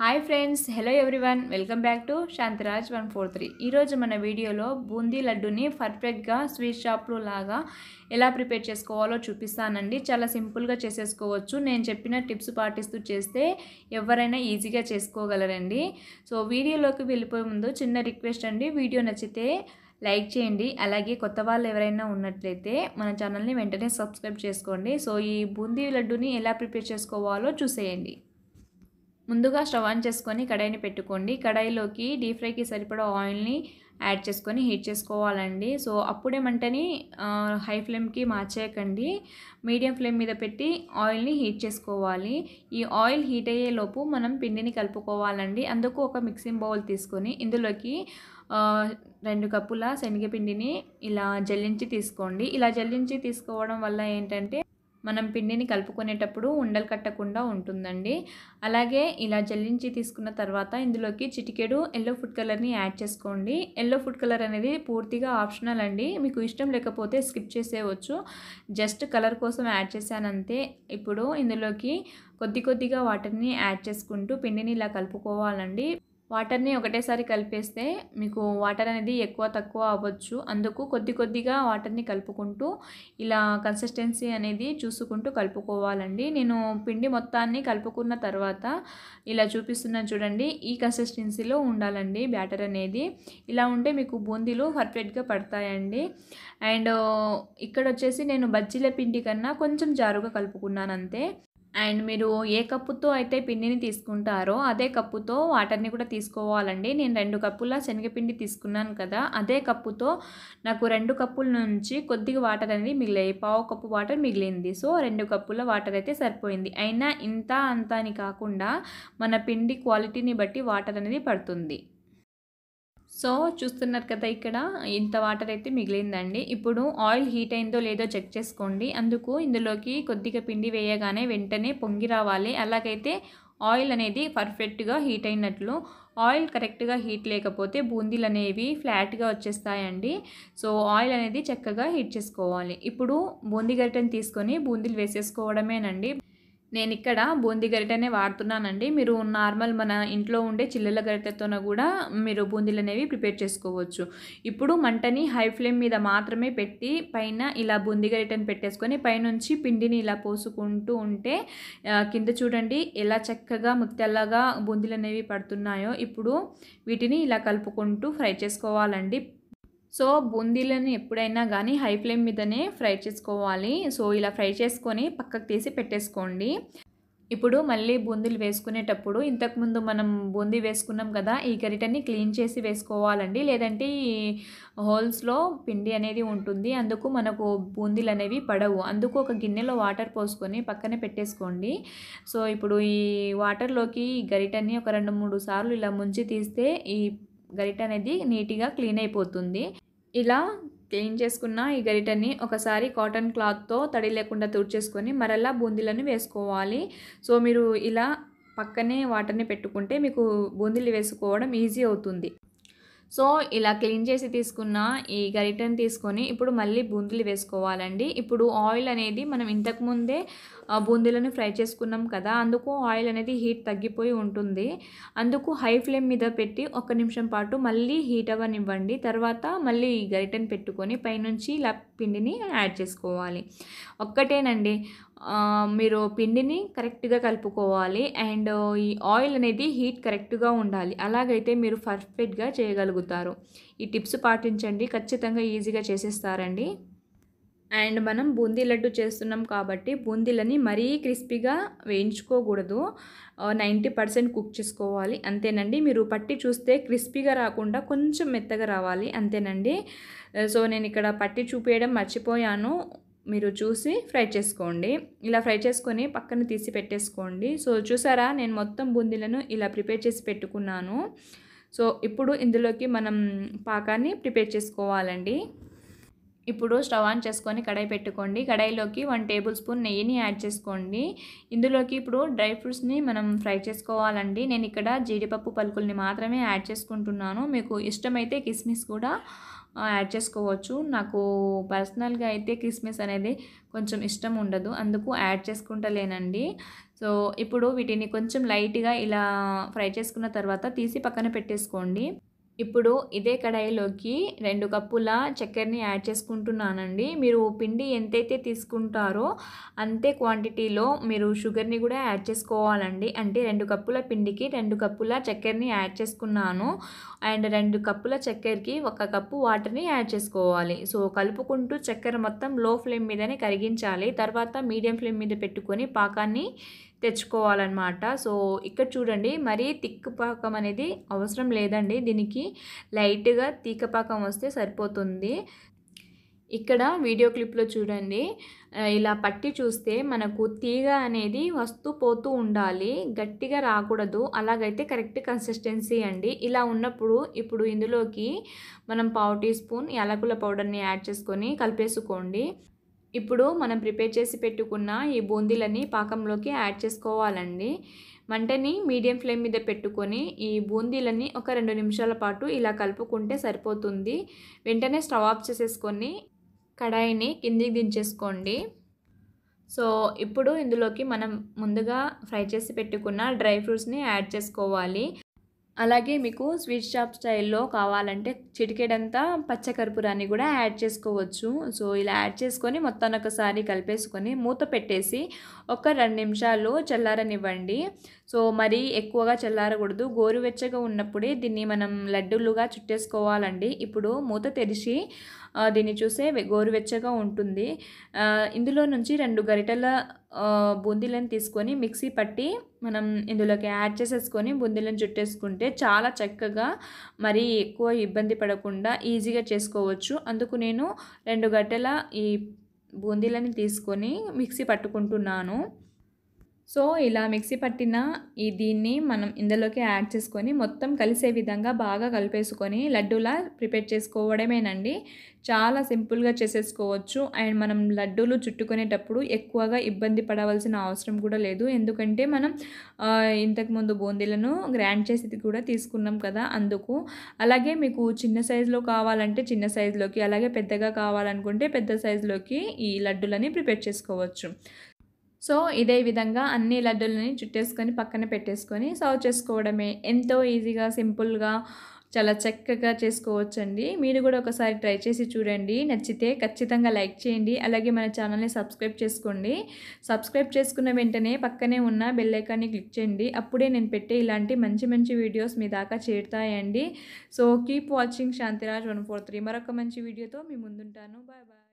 hi friends hello everyone welcome back to Shantiraj one four three ఈరోజు మన వీడియోలో బూందీ లడ్డుని పర్ఫెక్ట్గా స్వీట్ షాప్లో లాగా ఎలా ప్రిపేర్ చేసుకోవాలో చూపిస్తానండి చాలా సింపుల్గా చేసేసుకోవచ్చు నేను చెప్పిన టిప్స్ పాటిస్తూ చేస్తే ఎవరైనా ఈజీగా చేసుకోగలరండి సో వీడియోలోకి వెళ్ళిపోయే ముందు చిన్న రిక్వెస్ట్ అండి వీడియో నచ్చితే లైక్ చేయండి అలాగే కొత్త వాళ్ళు ఎవరైనా ఉన్నట్లయితే మన ఛానల్ని వెంటనే సబ్స్క్రైబ్ చేసుకోండి సో ఈ బూందీ లడ్డుని ఎలా ప్రిపేర్ చేసుకోవాలో చూసేయండి ముందుగా స్టవ్ ఆన్ చేసుకొని కడాయిని పెట్టుకోండి కడాయిలోకి డీప్ ఫ్రైకి సరిపడా ఆయిల్ని యాడ్ చేసుకొని హీట్ చేసుకోవాలండి సో అప్పుడే మంటని హై ఫ్లేమ్కి మార్చేయకండి మీడియం ఫ్లేమ్ మీద పెట్టి ఆయిల్ని హీట్ చేసుకోవాలి ఈ ఆయిల్ హీట్ అయ్యేలోపు మనం పిండిని కలుపుకోవాలండి అందుకు ఒక మిక్సింగ్ బౌల్ తీసుకొని ఇందులోకి రెండు కప్పుల శనగపిండిని ఇలా జల్లించి తీసుకోండి ఇలా జల్లించి తీసుకోవడం వల్ల ఏంటంటే మనం పిండిని కలుపుకునేటప్పుడు ఉండలు కట్టకుండా ఉంటుందండి అలాగే ఇలా జల్లించి తీసుకున్న తర్వాత ఇందులోకి చిటికెడు ఎల్లో ఫుడ్ కలర్ని యాడ్ చేసుకోండి ఎల్లో ఫుడ్ కలర్ అనేది పూర్తిగా ఆప్షనల్ అండి మీకు ఇష్టం లేకపోతే స్కిప్ చేసేయవచ్చు జస్ట్ కలర్ కోసం యాడ్ చేశానంతే ఇప్పుడు ఇందులోకి కొద్ది కొద్దిగా వాటర్ని యాడ్ చేసుకుంటూ పిండిని ఇలా కలుపుకోవాలండి వాటర్ని ఒకటేసారి కలిపేస్తే మీకు వాటర్ అనేది ఎక్కువ తక్కువ అవ్వచ్చు అందుకు కొద్ది కొద్దిగా వాటర్ని కలుపుకుంటూ ఇలా కన్సిస్టెన్సీ అనేది చూసుకుంటూ కలుపుకోవాలండి నేను పిండి మొత్తాన్ని కలుపుకున్న తర్వాత ఇలా చూపిస్తున్నాను చూడండి ఈ కన్సిస్టెన్సీలో ఉండాలండి బ్యాటర్ అనేది ఇలా ఉంటే మీకు బూందీలు పర్ఫెక్ట్గా పడతాయండి అండ్ ఇక్కడ వచ్చేసి నేను బజ్జీల పిండి కన్నా కొంచెం జారుగా కలుపుకున్నాను అంతే అండ్ మీరు ఏ కప్పుతో అయితే పిండిని తీసుకుంటారో అదే కప్పుతో వాటర్ని కూడా తీసుకోవాలండి నేను రెండు కప్పుల శనగపిండి తీసుకున్నాను కదా అదే కప్పుతో నాకు రెండు కప్పుల నుంచి కొద్దిగా వాటర్ అనేది మిగిలాయి పావు కప్పు వాటర్ మిగిలింది సో రెండు కప్పుల వాటర్ అయితే సరిపోయింది అయినా ఇంత అంతా అని కాకుండా మన పిండి క్వాలిటీని బట్టి వాటర్ అనేది పడుతుంది సో చూస్తున్నారు కదా ఇక్కడ ఇంత వాటర్ అయితే మిగిలిందండి ఇప్పుడు ఆయిల్ హీట్ అయిందో లేదో చెక్ చేసుకోండి అందుకు ఇందులోకి కొద్దిగా పిండి వేయగానే వెంటనే పొంగి రావాలి అలాగైతే ఆయిల్ అనేది పర్ఫెక్ట్గా హీట్ అయినట్లు ఆయిల్ కరెక్ట్గా హీట్ లేకపోతే బూందీలు అనేవి ఫ్లాట్గా వచ్చేస్తాయండి సో ఆయిల్ అనేది చక్కగా హీట్ చేసుకోవాలి ఇప్పుడు బూందీ గరిటెని తీసుకొని బూందీలు వేసేసుకోవడమేనండి నేను ఇక్కడ బూందీ గరిటనే వాడుతున్నానండి మీరు నార్మల్ మన ఇంట్లో ఉండే చిల్లల గరిటెతోన కూడా మీరు బూందీలు అనేవి ప్రిపేర్ చేసుకోవచ్చు ఇప్పుడు మంటని హై ఫ్లేమ్ మీద మాత్రమే పెట్టి పైన ఇలా బూందీ గరిటను పెట్టేసుకొని పైనుంచి పిండిని ఇలా పోసుకుంటూ ఉంటే కింద చూడండి ఎలా చక్కగా ముత్యాలాగా బూందీలు అనేవి పడుతున్నాయో ఇప్పుడు వీటిని ఇలా కలుపుకుంటూ ఫ్రై చేసుకోవాలండి సో బూందీలను ఎప్పుడైనా కానీ హై ఫ్లేమ్ మీదనే ఫ్రై చేసుకోవాలి సో ఇలా ఫ్రై చేసుకొని పక్కకు తీసి పెట్టేసుకోండి ఇప్పుడు మళ్ళీ బూందీలు వేసుకునేటప్పుడు ఇంతకుముందు మనం బూందీ వేసుకున్నాం కదా ఈ గరిటని క్లీన్ చేసి వేసుకోవాలండి లేదంటే హోల్స్లో పిండి అనేది ఉంటుంది అందుకు మనకు బూందీలు అనేవి పడవు అందుకు ఒక గిన్నెలో వాటర్ పోసుకొని పక్కన పెట్టేసుకోండి సో ఇప్పుడు ఈ వాటర్లోకి ఈ గరిటని ఒక రెండు మూడు సార్లు ఇలా ముంచి తీస్తే ఈ గరిట అనేది నీట్గా క్లీన్ అయిపోతుంది ఇలా క్లీన్ చేసుకున్న ఈ గరిటని ఒకసారి కాటన్ క్లాత్తో తడి లేకుండా తుడిచేసుకొని మరలా బూందీలను వేసుకోవాలి సో మీరు ఇలా పక్కనే వాటర్ని పెట్టుకుంటే మీకు బూందీలు వేసుకోవడం ఈజీ అవుతుంది సో ఇలా క్లీన్ చేసి తీసుకున్న ఈ గరిటను తీసుకొని ఇప్పుడు మళ్ళీ బూందీలు వేసుకోవాలండి ఇప్పుడు ఆయిల్ అనేది మనం ఇంతకుముందే బూందీలను ఫ్రై చేసుకున్నాం కదా అందుకు ఆయిల్ అనేది హీట్ తగ్గిపోయి ఉంటుంది అందుకు హై ఫ్లేమ్ మీద పెట్టి ఒక్క నిమిషం పాటు మళ్ళీ హీట్ అవ్వనివ్వండి తర్వాత మళ్ళీ ఈ గరిటెను పెట్టుకొని పైనుంచి ఇలా పిండిని యాడ్ చేసుకోవాలి ఒక్కటేనండి మీరు పిండిని కరెక్ట్గా కలుపుకోవాలి అండ్ ఈ ఆయిల్ అనేది హీట్ కరెక్ట్గా ఉండాలి అలాగైతే మీరు పర్ఫెక్ట్గా చేయగలుగుతారు ఈ టిప్స్ పాటించండి ఖచ్చితంగా ఈజీగా చేసేస్తారండి అండ్ మనం బూందీ లడ్డు చేస్తున్నాం కాబట్టి బూందీలని మరీ క్రిస్పీగా వేయించుకోకూడదు నైంటీ పర్సెంట్ కుక్ చేసుకోవాలి అంతేనండి మీరు పట్టి చూస్తే క్రిస్పీగా రాకుండా కొంచెం మెత్తగా రావాలి అంతేనండి సో నేను ఇక్కడ పట్టి చూపేయడం మర్చిపోయాను మీరు చూసి ఫ్రై చేసుకోండి ఇలా ఫ్రై చేసుకొని పక్కన తీసి పెట్టేసుకోండి సో చూసారా నేను మొత్తం బూందీలను ఇలా ప్రిపేర్ చేసి పెట్టుకున్నాను సో ఇప్పుడు ఇందులోకి మనం పాకాన్ని ప్రిపేర్ చేసుకోవాలండి ఇప్పుడు స్టవ్ ఆన్ చేసుకొని కడాయి పెట్టుకోండి కడాయిలోకి వన్ టేబుల్ స్పూన్ నెయ్యిని యాడ్ చేసుకోండి ఇందులోకి ఇప్పుడు డ్రై ఫ్రూట్స్ని మనం ఫ్రై చేసుకోవాలండి నేను ఇక్కడ జీడిపప్పు పలుకుల్ని మాత్రమే యాడ్ చేసుకుంటున్నాను మీకు ఇష్టమైతే కిస్మిస్ కూడా యాడ్ చేసుకోవచ్చు నాకు పర్సనల్గా అయితే క్రిస్మస్ అనేది కొంచెం ఇష్టం ఉండదు అందుకు యాడ్ చేసుకుంటలేనండి సో ఇప్పుడు వీటిని కొంచెం లైట్గా ఇలా ఫ్రై చేసుకున్న తర్వాత తీసి పక్కన పెట్టేసుకోండి ఇప్పుడు ఇదే కడాయిలోకి రెండు కప్పుల చక్కెరని యాడ్ చేసుకుంటున్నానండి మీరు పిండి ఎంతైతే తీసుకుంటారో అంతే క్వాంటిటీలో మీరు షుగర్ని కూడా యాడ్ చేసుకోవాలండి అంటే రెండు కప్పుల పిండికి రెండు కప్పుల చక్కెరని యాడ్ చేసుకున్నాను అండ్ రెండు కప్పుల చక్కెరకి ఒక కప్పు వాటర్ని యాడ్ చేసుకోవాలి సో కలుపుకుంటూ చక్కెర మొత్తం లో ఫ్లేమ్ మీదనే కరిగించాలి తర్వాత మీడియం ఫ్లేమ్ మీద పెట్టుకొని పాకాన్ని తెచ్చుకోవాలన్నమాట సో ఇక్కడ చూడండి మరీ తిక్కు పాకం అనేది అవసరం లేదండి దీనికి లైట్గా తీక పాకం వస్తే సరిపోతుంది ఇక్కడ వీడియో క్లిప్లో చూడండి ఇలా పట్టి చూస్తే మనకు తీగ అనేది వస్తూ పోతూ ఉండాలి గట్టిగా రాకూడదు అలాగైతే కరెక్ట్ కన్సిస్టెన్సీ అండి ఇలా ఉన్నప్పుడు ఇప్పుడు ఇందులోకి మనం పావు టీ స్పూన్ యాలకుల పౌడర్ని యాడ్ చేసుకొని కలిపేసుకోండి ఇప్పుడు మనం ప్రిపేర్ చేసి పెట్టుకున్న ఈ బూందీలని పాకంలోకి యాడ్ చేసుకోవాలండి మంటని మీడియం ఫ్లేమ్ మీద పెట్టుకొని ఈ బూందీలని ఒక రెండు నిమిషాల పాటు ఇలా కలుపుకుంటే సరిపోతుంది వెంటనే స్టవ్ ఆఫ్ చేసేసుకొని కడాయిని కిందికి దించేసుకోండి సో ఇప్పుడు ఇందులోకి మనం ముందుగా ఫ్రై చేసి పెట్టుకున్న డ్రై ఫ్రూట్స్ని యాడ్ చేసుకోవాలి అలాగే మీకు స్వీట్ షాప్ స్టైల్లో కావాలంటే చిటికెడంతా పచ్చకర్పూరాన్ని కూడా యాడ్ చేసుకోవచ్చు సో ఇలా యాడ్ చేసుకొని మొత్తాన్ని ఒకసారి కలిపేసుకొని మూత పెట్టేసి ఒక రెండు నిమిషాలు చల్లారనివ్వండి సో మరీ ఎక్కువగా చల్లారకూడదు గోరువెచ్చగా ఉన్నప్పుడే దీన్ని మనం లడ్డూలుగా చుట్టేసుకోవాలండి ఇప్పుడు మూత తెరిచి దీన్ని చూసే గోరువెచ్చగా ఉంటుంది ఇందులో నుంచి రెండు గరిటెల బూందీలను తీసుకొని మిక్సీ పట్టి మనం ఇందులోకి యాడ్ చేసేసుకొని బూందీలను చుట్టేసుకుంటే చాలా చక్కగా మరీ ఎక్కువ ఇబ్బంది పడకుండా ఈజీగా చేసుకోవచ్చు అందుకు నేను రెండు గరిటెల ఈ బూందీలని తీసుకొని మిక్సీ పట్టుకుంటున్నాను సో ఇలా మిక్సీ పట్టిన ఈ దీన్ని మనం ఇందులోకి యాడ్ చేసుకొని మొత్తం కలిసే విధంగా బాగా కలిపేసుకొని లడ్డూలా ప్రిపేర్ చేసుకోవడమేనండి చాలా సింపుల్గా చేసేసుకోవచ్చు అండ్ మనం లడ్డూలు చుట్టుకునేటప్పుడు ఎక్కువగా ఇబ్బంది పడవలసిన అవసరం కూడా లేదు ఎందుకంటే మనం ఇంతకుముందు బూందీలను గ్రాండ్ చేసి కూడా తీసుకున్నాం కదా అందుకు అలాగే మీకు చిన్న సైజులో కావాలంటే చిన్న సైజులోకి అలాగే పెద్దగా కావాలనుకుంటే పెద్ద సైజులోకి ఈ లడ్డూలని ప్రిపేర్ చేసుకోవచ్చు సో ఇదే విధంగా అన్ని లడ్డూలని చుట్టేసుకొని పక్కన పెట్టేసుకొని సర్వ్ చేసుకోవడమే ఎంతో ఈజీగా సింపుల్గా చాలా చక్కగా చేసుకోవచ్చండి మీరు కూడా ఒకసారి ట్రై చేసి చూడండి నచ్చితే ఖచ్చితంగా లైక్ చేయండి అలాగే మన ఛానల్ని సబ్స్క్రైబ్ చేసుకోండి సబ్స్క్రైబ్ చేసుకున్న వెంటనే పక్కనే ఉన్న బెల్లైకాన్ని క్లిక్ చేయండి అప్పుడే నేను పెట్టే ఇలాంటి మంచి మంచి వీడియోస్ మీ దాకా చేరుతాయండి so keep watching Shantiraj one four three మరొక మంచి వీడియోతో మీ ముందుంటాను బాయ్ బాయ్